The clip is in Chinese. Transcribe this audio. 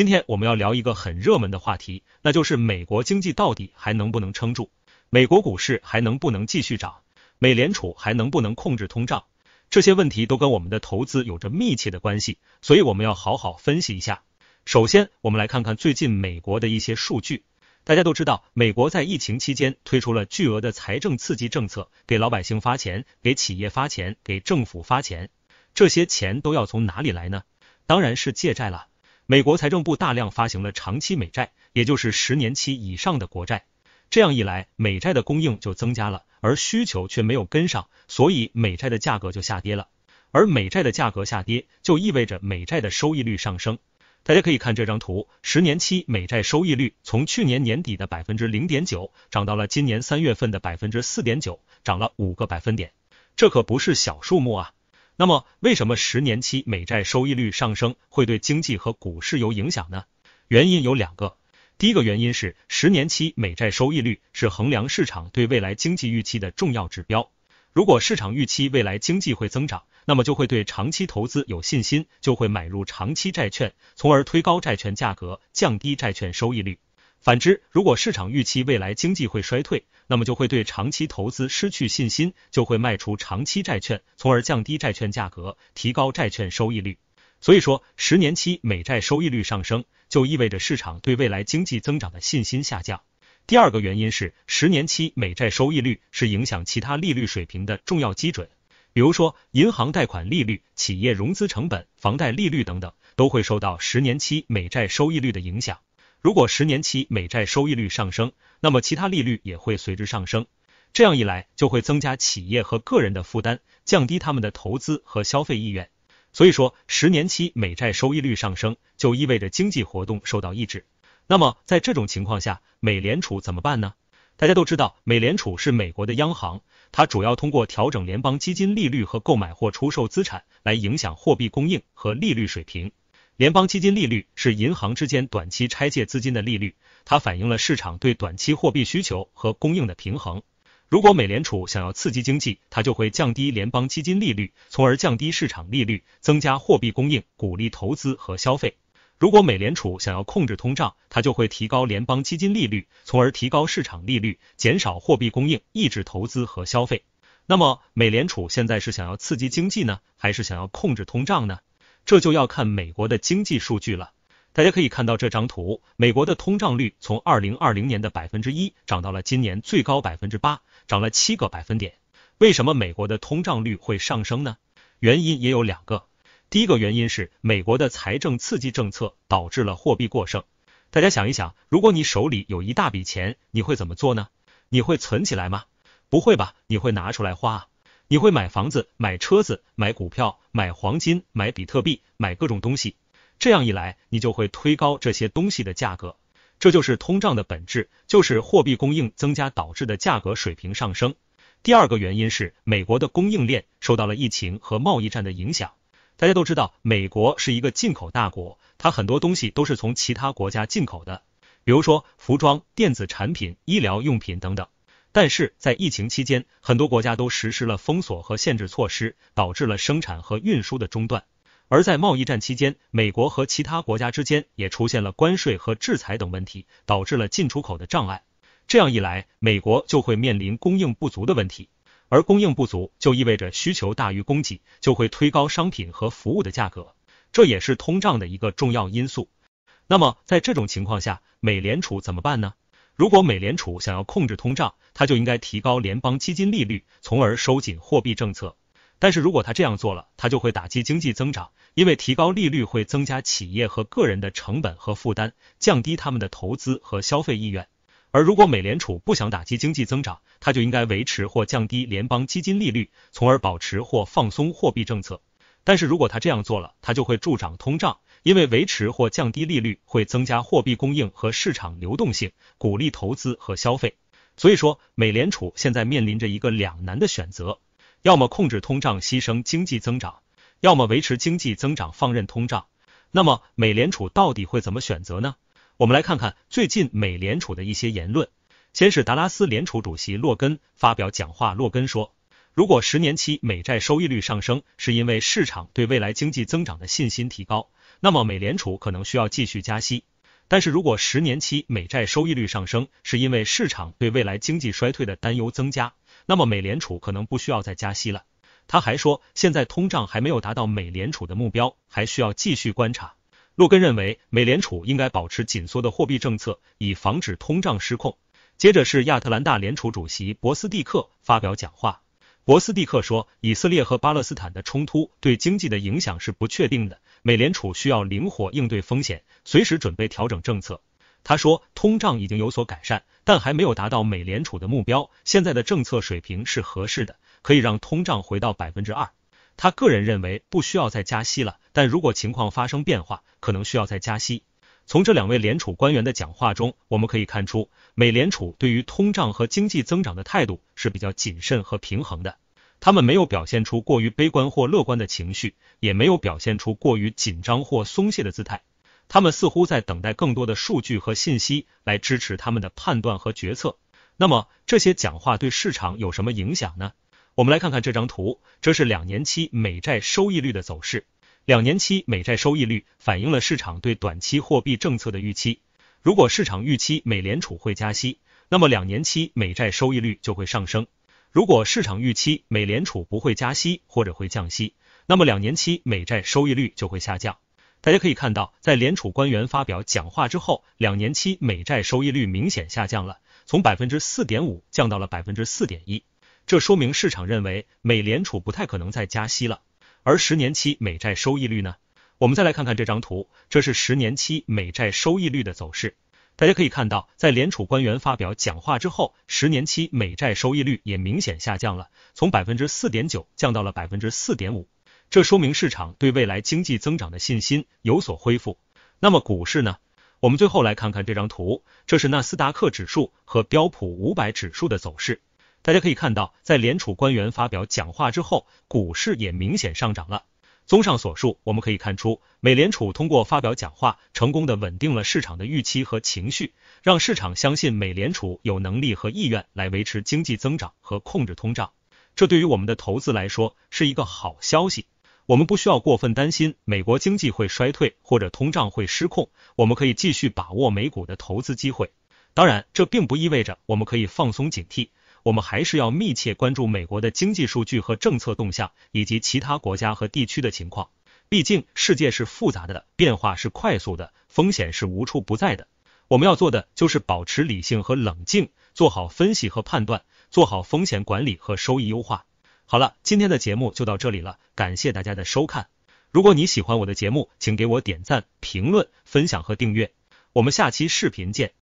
今天我们要聊一个很热门的话题，那就是美国经济到底还能不能撑住，美国股市还能不能继续涨，美联储还能不能控制通胀？这些问题都跟我们的投资有着密切的关系，所以我们要好好分析一下。首先，我们来看看最近美国的一些数据。大家都知道，美国在疫情期间推出了巨额的财政刺激政策，给老百姓发钱，给企业发钱，给政府发钱。这些钱都要从哪里来呢？当然是借债了。美国财政部大量发行了长期美债，也就是十年期以上的国债。这样一来，美债的供应就增加了，而需求却没有跟上，所以美债的价格就下跌了。而美债的价格下跌，就意味着美债的收益率上升。大家可以看这张图，十年期美债收益率从去年年底的百分之零点九，涨到了今年三月份的百分之四点九，涨了五个百分点，这可不是小数目啊。那么，为什么十年期美债收益率上升会对经济和股市有影响呢？原因有两个。第一个原因是，十年期美债收益率是衡量市场对未来经济预期的重要指标。如果市场预期未来经济会增长，那么就会对长期投资有信心，就会买入长期债券，从而推高债券价格，降低债券收益率。反之，如果市场预期未来经济会衰退，那么就会对长期投资失去信心，就会卖出长期债券，从而降低债券价格，提高债券收益率。所以说，十年期美债收益率上升，就意味着市场对未来经济增长的信心下降。第二个原因是，十年期美债收益率是影响其他利率水平的重要基准，比如说银行贷款利率、企业融资成本、房贷利率等等，都会受到十年期美债收益率的影响。如果十年期美债收益率上升，那么其他利率也会随之上升。这样一来，就会增加企业和个人的负担，降低他们的投资和消费意愿。所以说，十年期美债收益率上升就意味着经济活动受到抑制。那么，在这种情况下，美联储怎么办呢？大家都知道，美联储是美国的央行，它主要通过调整联邦基金利率和购买或出售资产来影响货币供应和利率水平。联邦基金利率是银行之间短期拆借资金的利率，它反映了市场对短期货币需求和供应的平衡。如果美联储想要刺激经济，它就会降低联邦基金利率，从而降低市场利率，增加货币供应，鼓励投资和消费；如果美联储想要控制通胀，它就会提高联邦基金利率，从而提高市场利率，减少货币供应，抑制投资和消费。那么，美联储现在是想要刺激经济呢，还是想要控制通胀呢？这就要看美国的经济数据了。大家可以看到这张图，美国的通胀率从二零二零年的百分之一涨到了今年最高百分之八，涨了七个百分点。为什么美国的通胀率会上升呢？原因也有两个。第一个原因是美国的财政刺激政策导致了货币过剩。大家想一想，如果你手里有一大笔钱，你会怎么做呢？你会存起来吗？不会吧，你会拿出来花。你会买房子、买车子、买股票、买黄金、买比特币、买各种东西，这样一来，你就会推高这些东西的价格。这就是通胀的本质，就是货币供应增加导致的价格水平上升。第二个原因是，美国的供应链受到了疫情和贸易战的影响。大家都知道，美国是一个进口大国，它很多东西都是从其他国家进口的，比如说服装、电子产品、医疗用品等等。但是在疫情期间，很多国家都实施了封锁和限制措施，导致了生产和运输的中断；而在贸易战期间，美国和其他国家之间也出现了关税和制裁等问题，导致了进出口的障碍。这样一来，美国就会面临供应不足的问题，而供应不足就意味着需求大于供给，就会推高商品和服务的价格，这也是通胀的一个重要因素。那么，在这种情况下，美联储怎么办呢？如果美联储想要控制通胀，它就应该提高联邦基金利率，从而收紧货币政策。但是如果它这样做了，它就会打击经济增长，因为提高利率会增加企业和个人的成本和负担，降低他们的投资和消费意愿。而如果美联储不想打击经济增长，它就应该维持或降低联邦基金利率，从而保持或放松货币政策。但是如果它这样做了，它就会助长通胀。因为维持或降低利率会增加货币供应和市场流动性，鼓励投资和消费。所以说，美联储现在面临着一个两难的选择：要么控制通胀牺牲经济增长，要么维持经济增长放任通胀。那么，美联储到底会怎么选择呢？我们来看看最近美联储的一些言论。先是达拉斯联储主席洛根发表讲话，洛根说：“如果十年期美债收益率上升，是因为市场对未来经济增长的信心提高。”那么美联储可能需要继续加息，但是如果十年期美债收益率上升是因为市场对未来经济衰退的担忧增加，那么美联储可能不需要再加息了。他还说，现在通胀还没有达到美联储的目标，还需要继续观察。洛根认为，美联储应该保持紧缩的货币政策，以防止通胀失控。接着是亚特兰大联储主席博斯蒂克发表讲话，博斯蒂克说，以色列和巴勒斯坦的冲突对经济的影响是不确定的。美联储需要灵活应对风险，随时准备调整政策。他说，通胀已经有所改善，但还没有达到美联储的目标。现在的政策水平是合适的，可以让通胀回到百分之二。他个人认为不需要再加息了，但如果情况发生变化，可能需要再加息。从这两位联储官员的讲话中，我们可以看出，美联储对于通胀和经济增长的态度是比较谨慎和平衡的。他们没有表现出过于悲观或乐观的情绪，也没有表现出过于紧张或松懈的姿态。他们似乎在等待更多的数据和信息来支持他们的判断和决策。那么，这些讲话对市场有什么影响呢？我们来看看这张图，这是两年期美债收益率的走势。两年期美债收益率反映了市场对短期货币政策的预期。如果市场预期美联储会加息，那么两年期美债收益率就会上升。如果市场预期美联储不会加息或者会降息，那么两年期美债收益率就会下降。大家可以看到，在联储官员发表讲话之后，两年期美债收益率明显下降了，从百分之四点五降到了百分之四点一。这说明市场认为美联储不太可能再加息了。而十年期美债收益率呢？我们再来看看这张图，这是十年期美债收益率的走势。大家可以看到，在联储官员发表讲话之后，十年期美债收益率也明显下降了，从百分之四点九降到了百分之四点五。这说明市场对未来经济增长的信心有所恢复。那么股市呢？我们最后来看看这张图，这是纳斯达克指数和标普五百指数的走势。大家可以看到，在联储官员发表讲话之后，股市也明显上涨了。综上所述，我们可以看出，美联储通过发表讲话，成功的稳定了市场的预期和情绪，让市场相信美联储有能力和意愿来维持经济增长和控制通胀。这对于我们的投资来说是一个好消息，我们不需要过分担心美国经济会衰退或者通胀会失控。我们可以继续把握美股的投资机会。当然，这并不意味着我们可以放松警惕。我们还是要密切关注美国的经济数据和政策动向，以及其他国家和地区的情况。毕竟，世界是复杂的，变化是快速的，风险是无处不在的。我们要做的就是保持理性和冷静，做好分析和判断，做好风险管理和收益优化。好了，今天的节目就到这里了，感谢大家的收看。如果你喜欢我的节目，请给我点赞、评论、分享和订阅。我们下期视频见。